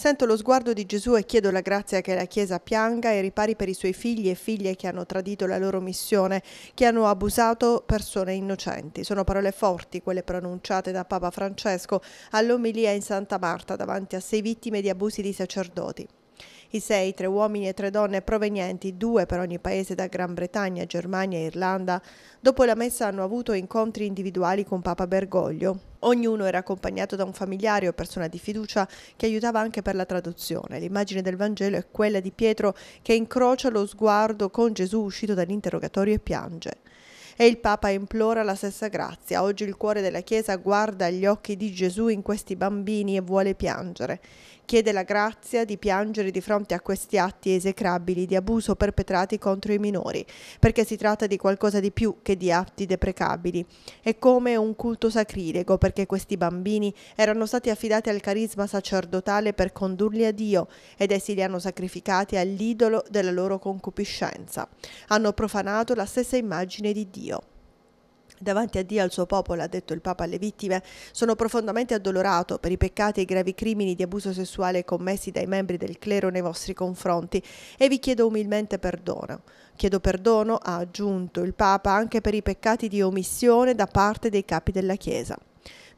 Sento lo sguardo di Gesù e chiedo la grazia che la Chiesa pianga e ripari per i suoi figli e figlie che hanno tradito la loro missione, che hanno abusato persone innocenti. Sono parole forti quelle pronunciate da Papa Francesco all'omilia in Santa Marta davanti a sei vittime di abusi di sacerdoti. I sei, tre uomini e tre donne provenienti, due per ogni paese da Gran Bretagna, Germania e Irlanda, dopo la messa hanno avuto incontri individuali con Papa Bergoglio. Ognuno era accompagnato da un familiare o persona di fiducia che aiutava anche per la traduzione. L'immagine del Vangelo è quella di Pietro che incrocia lo sguardo con Gesù uscito dall'interrogatorio e piange e il Papa implora la stessa grazia. Oggi il cuore della Chiesa guarda agli occhi di Gesù in questi bambini e vuole piangere chiede la grazia di piangere di fronte a questi atti esecrabili di abuso perpetrati contro i minori, perché si tratta di qualcosa di più che di atti deprecabili. È come un culto sacrilego, perché questi bambini erano stati affidati al carisma sacerdotale per condurli a Dio ed essi li hanno sacrificati all'idolo della loro concupiscenza. Hanno profanato la stessa immagine di Dio. Davanti a Dio e al suo popolo, ha detto il Papa alle vittime, sono profondamente addolorato per i peccati e i gravi crimini di abuso sessuale commessi dai membri del clero nei vostri confronti e vi chiedo umilmente perdono. Chiedo perdono, ha aggiunto il Papa, anche per i peccati di omissione da parte dei capi della Chiesa.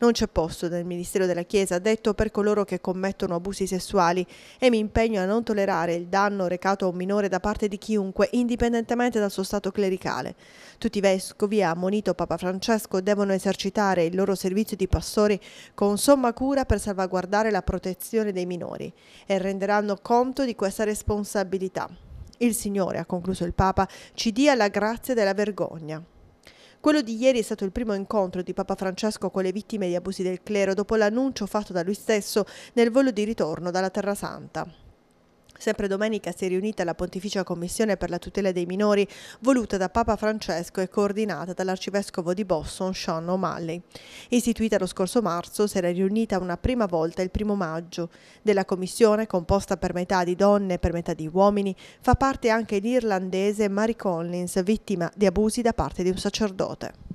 Non c'è posto nel Ministero della Chiesa, detto per coloro che commettono abusi sessuali e mi impegno a non tollerare il danno recato a un minore da parte di chiunque, indipendentemente dal suo stato clericale. Tutti i vescovi, ha ammonito Papa Francesco, devono esercitare il loro servizio di pastori con somma cura per salvaguardare la protezione dei minori e renderanno conto di questa responsabilità. Il Signore, ha concluso il Papa, ci dia la grazia della vergogna. Quello di ieri è stato il primo incontro di Papa Francesco con le vittime di abusi del clero dopo l'annuncio fatto da lui stesso nel volo di ritorno dalla Terra Santa. Sempre domenica si è riunita la Pontificia Commissione per la tutela dei minori, voluta da Papa Francesco e coordinata dall'arcivescovo di Boston Sean O'Malley. Istituita lo scorso marzo, si era riunita una prima volta il primo maggio. Della commissione, composta per metà di donne e per metà di uomini, fa parte anche l'irlandese Mary Collins, vittima di abusi da parte di un sacerdote.